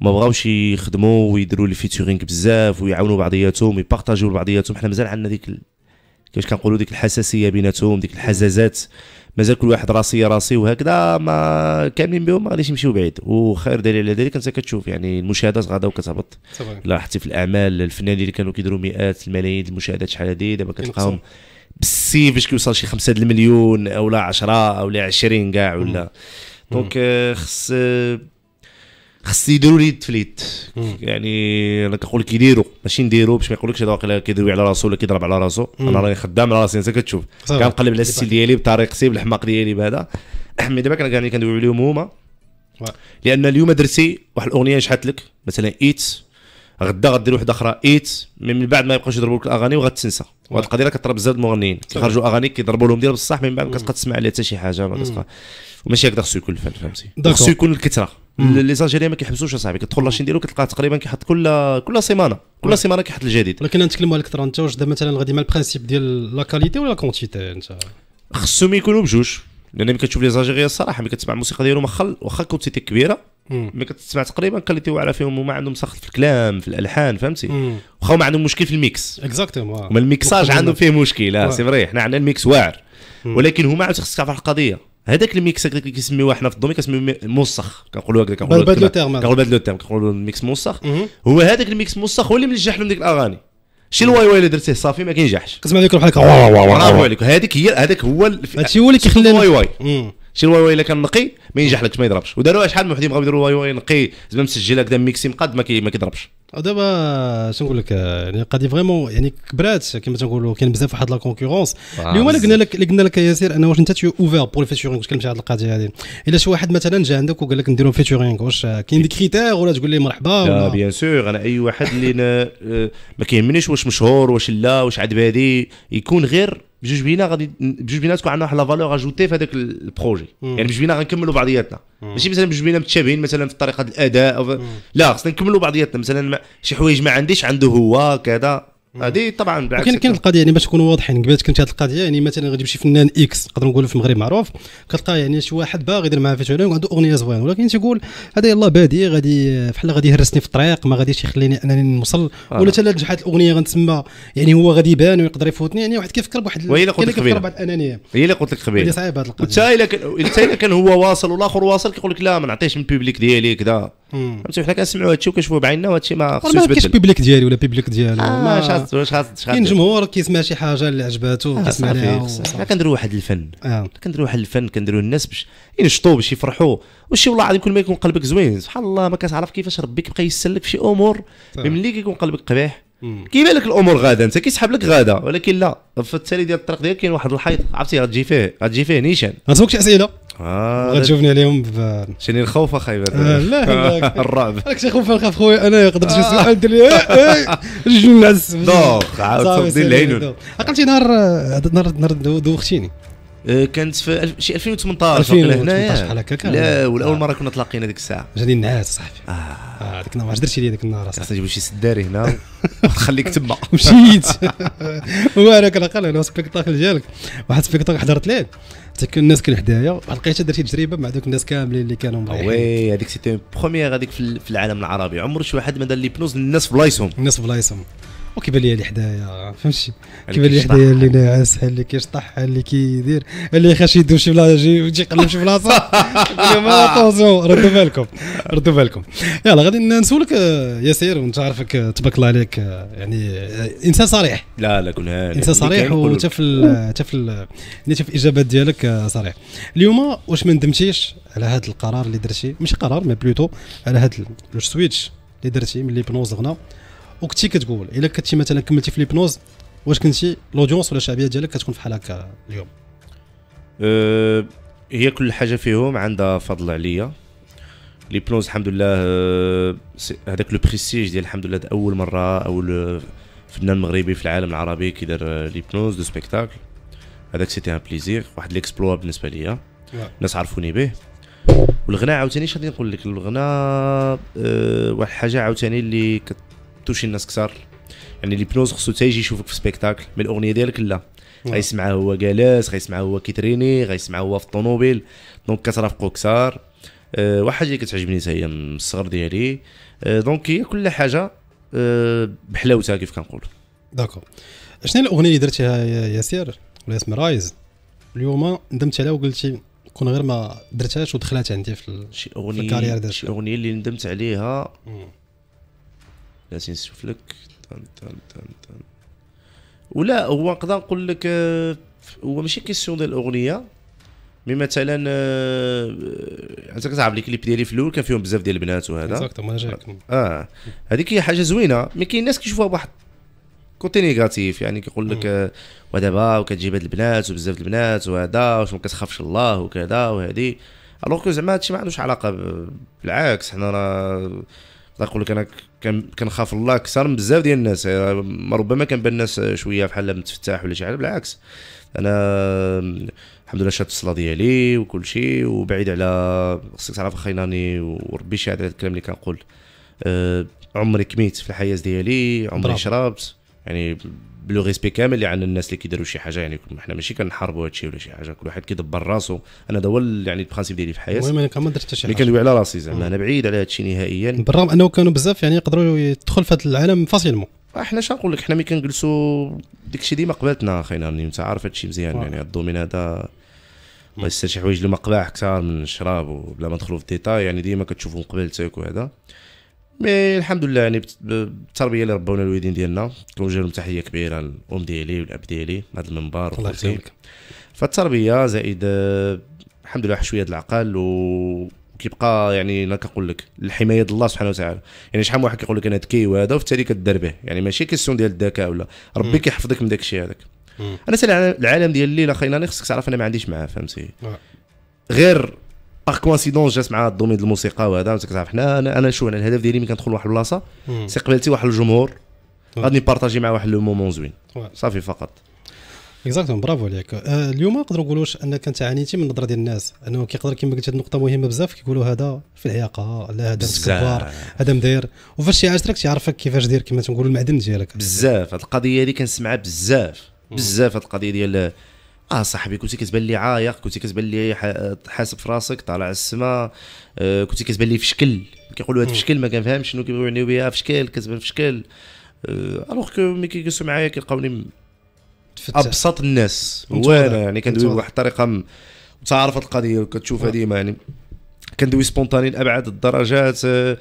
ما بغاوش يخدموا ويديروا لي فيتورينغ بزاف ويعاونوا بعضياتهم ويبارطاجيو لبعضياتهم حنا مازال عندنا ديك ال... كيفاش كنقولوا ديك الحساسيه بيناتهم ديك الحزازات مازال كل واحد راسي راسي وهكذا ما كاملين بهم ما غاديش يمشيو بعيد وخير دليل على ذلك انت كتشوف يعني المشاهدات غادا وكتهبط لاحظتي في الاعمال الفنانين اللي كانوا كيديروا مئات الملايين المشاهدات شحال هادي دابا كتلقاهم بالسي باش كيوصل شي 5 المليون لا 10 او لا 20 كاع ولا دونك آه، خص خص يديروا لي التفليت يعني انا كنقول لك يديروا ماشي نديروا باش ما يقولكش هذا واقيلا كيدوي على راسو ولا كيضرب على راسو انا راني خدام على راسي انت كتشوف كنقلب على السيل ديالي بطريقتي بالحماق ديالي بهذا مي دابا كان كندوي عليهم هما لان اليوم درتي واحد الاغنيه شحات لك مثلا ايت غدا غدير واحده اخرى ايت من بعد ما يبقاوش يضربوا لك الاغاني وغتنسى وهاد القضيه كثر بزاف المغنيين كيخرجوا اغاني كيضربوا لهم ديال بصح من بعد ما كتبقى تسمع عليها حتى شي حاجه ما كتبقى وماشي هكذا خصو يكون الفن فهمتي خصو يكون الكثره لي زالجيريان ما كيحبسوش اصاحبي كتدخل لاشين ديالو كتلقاه تقريبا كيحط كل كل سيمانه كل سيمانه كيحط الجديد ولكن نتكلموا على الاكثر انت واش مثلا غادي مع البرانسيب ديال لا كاليتي ولا كونتيتي انت خصهم يكونوا بجوج لان ملي كتشوف لي زالجيريان الصراحه ملي كتسمع الموسيقى ديالهم واخا واخا كونتيتي كبيره ملي كتسمع تقريبا كاليتي واعره فيهم وما عندهم سخط في الكلام في الالحان فهمتي واخا ما عندهم مشكل في الميكس اكزاكتومون الميكساج عندهم فيه مشكل سي آه، فري حنا عندنا الميكس واعر ولكن هما عاد خصك تعرف القضيه هذاك الميكس هذاك اللي كيسميوه حنا في الدومي كنسميوه موسخ كنقولوا هكذا كنقولوا بدل تيرم كنقولوا بدل تيرم كنقولوا الميكس موسخ هو هذاك الميكس موسخ هو اللي منجح لهم ديك الاغاني شي الواي واي اللي درتيه صافي ما كينجحش كتسمع ديك بحال هكا برافو عليك هذيك هي هذاك هو هادشي هو اللي كيخلي الواي واي شي الواي واي الا كان نقي ما ينجحلكش ما يضربش وداروها شحال من وحدين بغاو يديروا واي واي نقي زعما مسجل هكذا ميكسي مقاد ما كيضربش ودابا شنو نقول لك يعني القضيه فريمون يعني كبرات كما تنقولوا كاين بزاف واحد لا كونكورونس آه، اليوم اللي قلنا لك اللي قلنا لك ياسر انه واش انت اوفير بور الفيتشورينغ واش كنمشي على القضيه هذه الا شي واحد مثلا جا عندك وقال لك نديرو فيتشورينغ واش كاين دي كريتير ولا تقول لي مرحبا لا بيان سور انا اي واحد اللي آه، ما كيهمنيش واش مشهور واش لا واش عاد بادي يكون غير بجوج بينا غادي بجوج بينا تكون عندنا واحد لا فالور اجوتي في هذاك البروجي يعني بجوج بينا غنكملوا بعضياتنا ماشي مثلا بجوج بينا متشابهين مثلا في طريقه الاداء أو لا خصنا نكملوا بعضياتنا مثلا شي حوايج ما عنديش عنده هو كذا هذه طبعا بعكس كاين كاين القضيه يعني باش نكونوا واضحين قبل كنت هذه القضيه يعني مثلا غادي يمشي فنان اكس نقدر نقولوا في المغرب معروف كتلقى يعني شي واحد باغي يدير معاه في فيتشرينغ وعنده اغنيه زوينه ولكن تيقول هذا يلاه بادي غادي بحال غادي يهرسني في الطريق ما غاديش يخليني انني نوصل آه. ولا حتى نجحت الاغنيه غنتسمى يعني هو غادي يبان ويقدر يفوتني يعني واحد كيفكر بواحد هي اللي قلت لك قبيله الانانيه هي اللي قلت لك قبيله هذه صعيبه هذه القضيه حتى الا كان هو واصل والاخر واصل كيقول لك لا ما نعطيش من البوبليك ديالي كذا فهمتي حنا كنسمعوا هادشي وكنشوفوا بعيننا وهادشي ما خصوش يتبدل ما كاينش بيبليك ديالي ولا بيبليك ديالو آه ما خاص واش خاص كاين جمهور كيسمع شي حاجه اللي عجباتو آه، كيسمع ليها حنا كنديروا واحد الفن آه. كنديروا واحد الفن كنديروا الناس باش ينشطوا باش يفرحوا وشي والله العظيم كل ما يكون قلبك زوين سبحان الله ما كتعرف كيفاش ربي كيبقى يسلك في شي امور ملي كيكون قلبك قبيح كيبان لك الامور غاده انت كيسحب لك غاده ولكن لا في التالي ديال الطريق ديالك كاين واحد الحيط عرفتي غتجي فيه غتجي فيه نيشان غتسولك شي اسئله آه غتشوفني عليهم ب شني الخوف اخاي آه لا الرعب راك شي خوف نخاف خويا انا قدرت تجي سؤال ندير لي إيه، إيه، جوج نعس دوخ عاود تصدي العينون عقلتي نهار نهار دوختيني آه، كانت في شي 2018 2018 بحال هكاك لا ولا اول آه. مره كنا تلاقينا ديك الساعه جاني النعاس صاحبي اه, ديك آه، النهار درتي لي ديك النهار خاصني نجيب شي سداري هنا وخليك تما مشيت هو انا كنعقل انا سبيكتاكل ديالك واحد سبيكتاكل حضرت ليه حتى الناس كانوا حدايا لقيت درتي تجربه مع دوك الناس كاملين اللي كانوا مريحين وي هذيك سيتي بروميير هذيك في العالم العربي عمر شي واحد ما دار لي بنوز للناس في بلايصهم الناس في بلايصهم وكيبان لي اللي حدايا فهمتي كيبان لي حدايا اللي ناعس اللي كيشطح اللي كيدير اللي خاش يدوي شي بلاصه يجي يقلب شي بلاصه اتونسيون ردوا بالكم ردوا بالكم يلا غادي نسولك آه، ياسير وانت عارفك آه، تبارك الله عليك آه، يعني انسان صريح لا لا كلها انسان صريح وانت في حتى في في الاجابات ديالك صريح اليوم واش ما ندمتيش على هذا القرار اللي درتي ماشي قرار مي بلوتو على هذا السويتش اللي درتي ملي بنوز هنا وكنتي كتقول الا كنتي مثلا كملتي في ليبنوز واش كنتي لودونس ولا الشعبيه ديالك كتكون بحال هكا اليوم أه هي كل حاجه فيهم عندها فضل عليا لي بلونز الحمد لله أه، هذاك لو بريستيج ديال الحمد لله اول مره اول فنان مغربي في العالم العربي كيدار ليبنوز لي بلونز دو سبيكتاكل هذاك سيتي ان بليزير واحد ليكسبلوا بالنسبه ليا الناس عرفوني به والغناء عاوتاني اش غادي نقول لك الغناء أه واحد الحاجه عاوتاني اللي كت توشي الناس كثار يعني ليبنوز خصو حتى يجي يشوفك في سبيكتاكل مي الاغنيه ديالك لا نعم. غيسمعها هو جالس غيسمعها هو كيتريني غيسمعها هو في الطوموبيل دونك كترافقو كثار أه واحد اللي كتعجبني حتى هي من الصغر ديالي أه دونك هي كل حاجه أه بحلاوتها كيف كنقولوا داكور شنو الاغنيه اللي درتيها ياسير ولا اسم رايز اليوم ندمت عليها وقلتي كون غير ما درتهاش ودخلات عندي في, في الكارير ديالك شي اغنيه اللي ندمت عليها مم. جالسين نشوف لك تان تان تان تان ولا هو نقدر نقول لك آه، هو ماشي كيسيون ديال الاغنيه مي مثلا انت آه، آه، كتعرف لي كليب ديالي في الاول كان فيهم بزاف ديال البنات وهذا اكزاكتومون انا اه هذيك هي حاجه زوينه مي كاين ناس كيشوفوها بواحد كوتي نيجاتيف يعني كيقول لك ودابا وكتجيب هاد البنات وبزاف البنات وهذا واش ما كتخافش الله وكذا وهذه الوغ كو زعما هادشي ما عندوش علاقه بالعكس حنا راه تنقول لك انا كنخاف الله اكثر من بزاف ديال الناس آه، ربما كنبان الناس شويه بحال متفتاح ولا شي حاجه بالعكس انا الحمد لله شاد الصلاه ديالي وكل شيء وبعيد على خصك تعرف اخي ناني وربي شاهد على الكلام اللي كنقول أه عمري كميت في الحياه ديالي عمري شربت يعني بلو ريسبي كامل يعني الناس اللي كيديروا شي حاجه يعني احنا ماشي كنحاربوا هادشي ولا شي حاجه كل واحد كيدبر راسو انا هذا هو يعني البرانسيب ديالي في الحياه المهم انا كما درت حتى شي حاجه كندوي على راسي زعما انا بعيد على هادشي نهائيا بالرغم انه كانوا بزاف يعني يقدروا يدخل في هذا العالم فاسيلمون احنا آه، شنو نقول لك احنا ملي كنجلسوا داك الشيء ديما قبلتنا اخينا انت عارف هادشي مزيان يعني الدومين هذا الله يستر شي حوايج اللي ما قباح اكثر من الشراب وبلا ما ندخلوا في الديتاي يعني ديما كتشوفهم قبلتك وهذا مي الحمد لله يعني بالتربيه اللي ربونا الوالدين ديالنا كنوجه لهم تحيه كبيره الام ديالي والاب ديالي هذا المنبر الله يخليك فالتربيه زائد آه، الحمد لله شويه العقل و كيبقى يعني انا كنقول لك الحمايه الله سبحانه وتعالى يعني شحال من واحد كيقول لك انا ذكي وهذا وفي التالي كدار به يعني ماشي كيسيون ديال الذكاء ولا ربي كيحفظك من داك الشيء هذاك انا العالم ديال الليله اخي خصك تعرف انا ما عنديش معاه فهمتي آه. غير باغ كوانسيدونس جات مع الدومين الموسيقى وهذا انت كتعرف حنا انا انا شو انا الهدف ديالي ملي كندخل لواحد البلاصه قبلتي واحد الجمهور غادي نبارطاجي مع واحد لو مومون زوين صافي فقط اكزاكتومون برافو عليك اليوم اليوم نقدر نقولوا انك انت عانيتي من النظره ديال الناس انه كيقدر كما قلت هذه النقطه مهمه بزاف كيقولوا هذا في العياقه لا هذا متكبر هذا مداير وفاش شي عاشرك تيعرفك كيفاش دير كما تنقولوا المعدن ديالك بزاف هذه القضيه هذه كنسمعها بزاف بزاف هذه القضيه ديال اه صاحبي كنتي كتبان لي عايق كنتي كتبان لي حاسب في راسك طالع السما آه كنتي كتبان لي في شكل كيقولوا هذا في شكل ما كنفهمش شنو كيبغيو يعنيو بها في شكل كتبان في شكل الوغ آه، كو ملي كيجلسوا معايا كيلقاوني ابسط الناس هو انا يعني كندوي بواحد الطريقه متعارفه القضيه وكتشوفها ديما يعني كندوي سبونتاني لابعد الدرجات آه،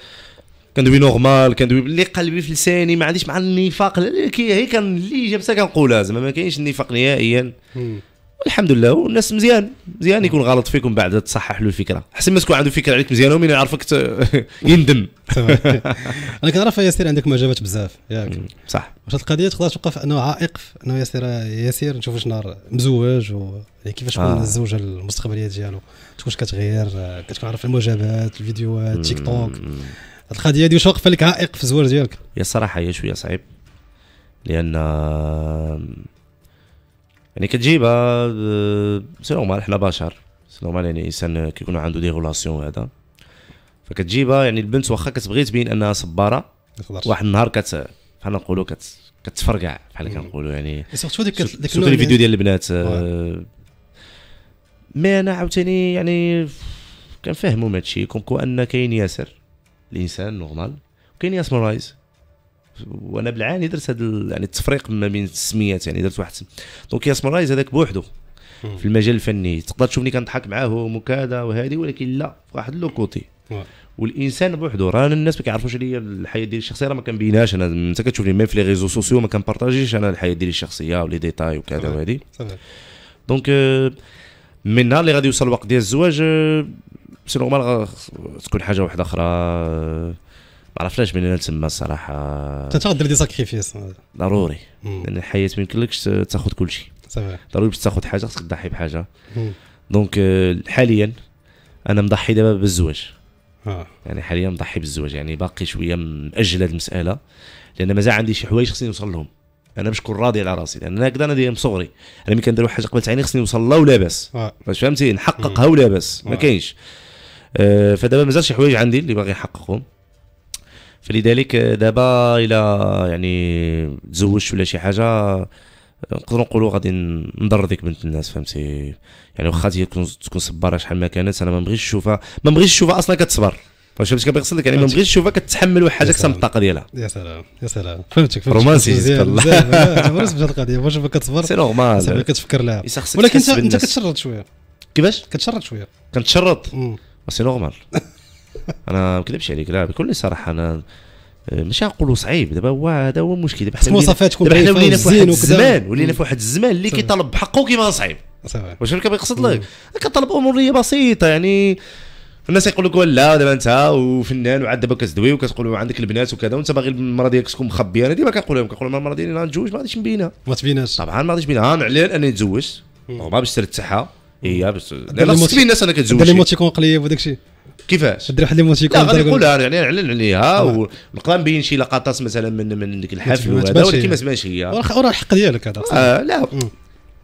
كندوي نورمال كندوي اللي قلبي في لساني ما عنديش مع النفاق هي كان اللي جابتها كنقولها زعما ما كاينش النفاق نهائيا الحمد لله والناس مزيان مزيان يكون غلط فيكم بعد تصحح له الفكره حسن ما تكون عنده فكره عليك مزيان ومين يعرفك يندم انا كنعرف ياسير عندك معجبات بزاف ياك صح واش القضيه تقدر توقف انه عائق انه ياسير ياسير واش نهار مزوج و يعني كيفاش تكون آه. الزوجه المستقبليه ديالو تكون كتغير كتكون عارف المعجبات الفيديوهات تيك توك القضيه هذه واش وقف لك عائق في الزواج ديالك هي الصراحه هي شويه صعيب لان يعني كتجيبها آه، سي نورمال حنا بشر سي نورمال يعني الانسان كيكون عنده دي غولاسيون هذا فكتجيبها آه، يعني البنت واخا كتبغي تبين انها صباره واحد النهار كت بحال نقولوا كت كتفرقع بحال كنقولوا يعني إيه، سورتو ديك ديك الفيديو ديال البنات آه، مي انا عاوتاني يعني كنفهمهم هادشي كوم كو ان كاين ياسر الانسان نورمال وكاين ياسمرايز وانا بالعاني درت هذا يعني التفريق ما بين السميات يعني درت واحد دونك يا سمرايز هذاك بوحدو في المجال الفني تقدر تشوفني كنضحك معاهم وكذا وهذه ولكن لا واحد لو كوتي والانسان بوحدو راه الناس ما كيعرفوش عليا الحياه ديالي الشخصيه راه ما كنبيناش انا انت كتشوفني ميم في لي ريزو سوسيو ما كنبارطاجيش انا الحياه ديالي الشخصيه ولي ديتاي وكذا وهذه دونك آه، من نهار اللي غادي يوصل الوقت ديال الزواج آه، سي نورمال تكون حاجه واحده اخرى آه، ما عرفناش باننا تما الصراحه انت غدير دي ساكريفيس ضروري لان يعني الحياه ما يمكنلكش تاخذ كل شيء ضروري باش تاخذ حاجه خصك تضحي بحاجه دونك euh, حاليا انا مضحي دابا بالزواج آه. يعني حاليا مضحي بالزواج يعني باقي شويه مأجل هذه المساله لان مازال عندي شي حوايج خصني نوصل لهم انا باش نكون راضي على راسي لان انا هكذا انا داير من صغري انا ملي كندير حاجه قبل عيني خصني نوصل لها ولاباس باس آه. باش فهمتي نحققها ولاباس آه. ما كاينش آه فدابا مازال شي حوايج عندي اللي باغي نحققهم فلذلك دابا الى يعني تزوجت ولا شي حاجه نقدروا نقولوا غادي نضر ديك بنت الناس فهمتي يعني واخا تكون تكون صباره شحال ما كانت انا ما بغيتش نشوفها ما بغيتش نشوفها اصلا كتصبر فاش باش كنقصد لك يعني ما بغيتش نشوفها كتحمل واحد حاجه اكثر من الطاقه ديالها يا سلام يا سلام فهمتك فهمتك رومانسي الله انا ما القضيه واش ما كتصبر سي نورمال كتفكر لها ولكن انت كتشرط شويه كيفاش كتشرط شويه كنتشرط سي نورمال ah, انا ما نكذبش عليك لا بكل صراحه انا آه، مش غنقولوا صعيب دابا هو هذا هو المشكل دابا مواصفات دابا حنا ولينا في واحد الزمان ولينا في واحد الزمان اللي كيطلب بحقه كيما صعيب واش فهمت كيقصد لك كطلب امور بسيطه يعني الناس يقول لك لا دابا انت وفنان وعاد دابا كتدوي وكتقول عندك البنات وكذا وانت باغي المراه ديالك تكون مخبيه انا ديما كنقول لهم كنقول لهم المراه ديالي غنتزوج ما غاديش نبينها ما تبيناش طبعا ما غاديش نبينها غنعلن آه، انني تزوجت ما باش ترتاحها إيه، هي باش لا خصك الناس انا كتزوج دير لي قليب وداك الشيء كيفاش؟ دير واحد ليموتيكون لا غادي نقولها يعني نعلن يعني عليها آه. ونقدر نبين شي لقطات مثلا من من ديك الحفل وهذا ولكن ما تبانش هي وراه الحق ديالك هذا آه لا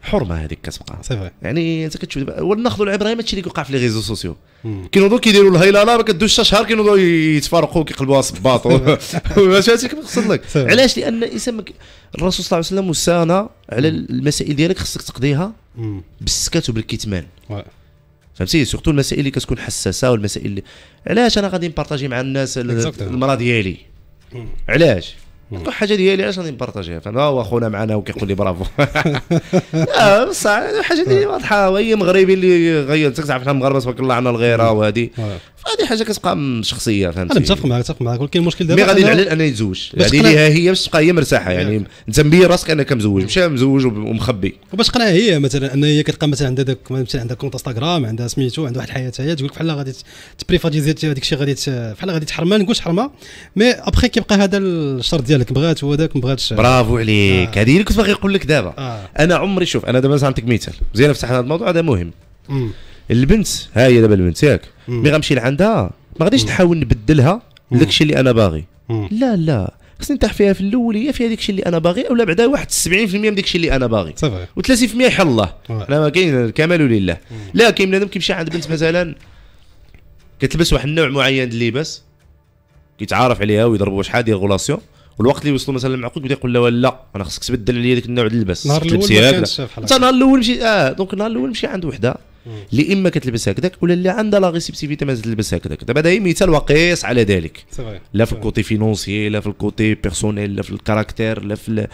حرمه هذيك كتبقى يعني انت كتشوف وناخذوا العبره غير هادشي اللي كيوقع في لي ريزو سوسيو كينوضوا كيديروا الهيلاله ما كدوش حتى شهر كينوضوا يتفارقوا كيقلبوها صباط واش هادشي كنقصد لك علاش لان الانسان الرسول صلى الله عليه وسلم وسانا على المسائل ديالك خصك تقضيها بالسكات وبالكتمان فهمتي سورتو المسائل اللي كتكون حساسه والمسائل اللي علاش انا غادي نبارطاجي مع الناس المراه ديالي mm. علاش mm. الحاجه ديالي علاش غادي نبارطاجيها فاهم هو خونا معنا وكيقول لي برافو لا آه، بصح الحاجه ديالي واضحه هي مغربي اللي غير تعرف حنا المغاربه تبارك الله عندنا الغيره mm. وهذه هذه حاجه كتبقى شخصيه فهمتي انا متفق معك متفق معك ولكن المشكل دابا مي غادي نعلن انا يتزوج يعني هذه ليها هي باش تبقى هي مرتاحه يعني انت مبين راسك انك مزوج ماشي مزوج ومخبي وباش تقنع هي مثلا ان هي كتلقى مثلا عندها داك مثلا عندها كونت انستغرام عندها سميتو عندها واحد الحياه هي تقول لك بحال غادي تبريفاتيزي هذاك الشيء غادي بحال غادي ما نقولش حرمه مي ابخي كيبقى هذا الشرط ديالك بغات هو داك ما بغاتش برافو عليك آه. هذه اللي كنت باغي نقول لك دابا آه. انا عمري شوف انا دابا نعطيك مثال مزيان فتحنا هذا الموضوع هذا مهم البنت ها هي دابا البنت ياك مي غنمشي لعندها ما غاديش نحاول نبدلها داكشي اللي انا باغي لا لا خصني نطيح فيها في الاول هي فيها داكشي اللي انا باغي ولا بعدا واحد 70% من داكشي اللي انا باغي صافي و30% يحل الله انا ما كاين الكمال لله لا كاين بنادم كيمشي عند بنت مثلا كتلبس واحد النوع معين ديال اللباس كيتعارف عليها ويضربوا شحال ديال غولاسيون والوقت اللي وصلوا مثلا معقول كيقول يقول لا لا انا خصك تبدل عليا ديك النوع ديال اللباس نهار الاول ما كانش نهار الاول مشي اه دونك النهار الاول مشي عند وحده اللي اما كتلبس هكذاك ولا اللي عندها لا ريسبسيفيتي ما تلبس هكذاك دابا دايما مثال وقيس على ذلك لا في الكوتي فينونسي لا في الكوتي بيرسونيل لا في الكاركتير لا في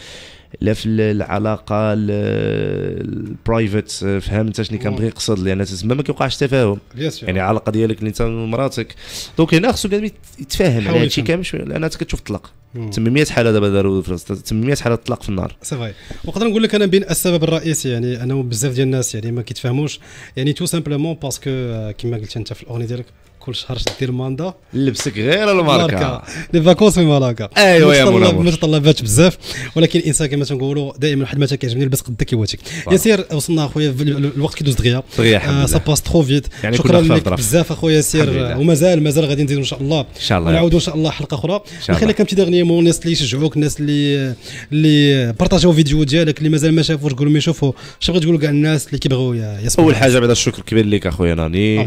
لا في العلاقه البرايفت فهمت شنو كنبغي نقصد لان تما ما كيوقعش تفاهم يعني العلاقه ديالك انت ومراتك دونك هنا خصو يتفاهم على هادشي كامل شويه لان انت كتشوف الطلاق 800 حاله دابا داروا في 800 حاله طلاق في النهار سي فري ونقدر نقول لك انا بين السبب الرئيسي يعني انه بزاف ديال الناس يعني ما كيتفهموش يعني تو سامبلومون باسكو كما قلت انت في الاغنيه ديالك كل شهر دير ماندا لبسك غير الماركه لي فاكونس في مالاكا ايوا يا مولانا ما تطلباتش بزاف ولكن الانسان كما تنقولوا دائما واحد ما كيعجبني لبس قد كيواتيك ياسير وصلنا اخويا الوقت كيدوز دغيا دغيا سا باس ترو فيت يعني شكرا لك بزاف اخويا ياسير ومازال مازال غادي نزيدو ان شاء الله ان شاء الله نعاودوا ان شاء الله حلقه اخرى خلينا كم امتداد اغنيه مو الناس اللي يشجعوك الناس اللي اللي بارطاجيو فيديو ديالك اللي مازال ما شافوش قولوا ما يشوفوا اش بغيت تقول كاع الناس اللي كيبغيو يسمعوا اول حاجه بعد الشكر الكبير ليك اخويا ناني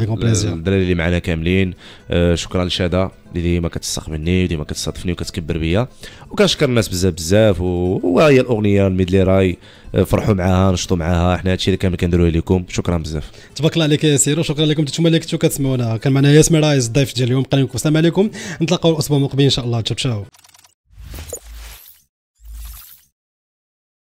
الدراري اللي معنا كاملين المستمعين آه، شكرا لشاده اللي ديما كتستقبلني وديما كتصادفني وكتكبر بيا وكنشكر الناس بزاف بزاف وهي الاغنيه الميدلي راي آه، فرحوا معاها نشطوا معاها حنا هادشي اللي كامل كنديروه لكم شكرا بزاف تبارك الله عليك يا سير وشكرا لكم انتم اللي كنتو كتسمعونا كان معنا ياسمين رايز الضيف ديال اليوم لكم السلام عليكم نتلاقاو الاسبوع المقبل ان شاء الله تشاو تشاو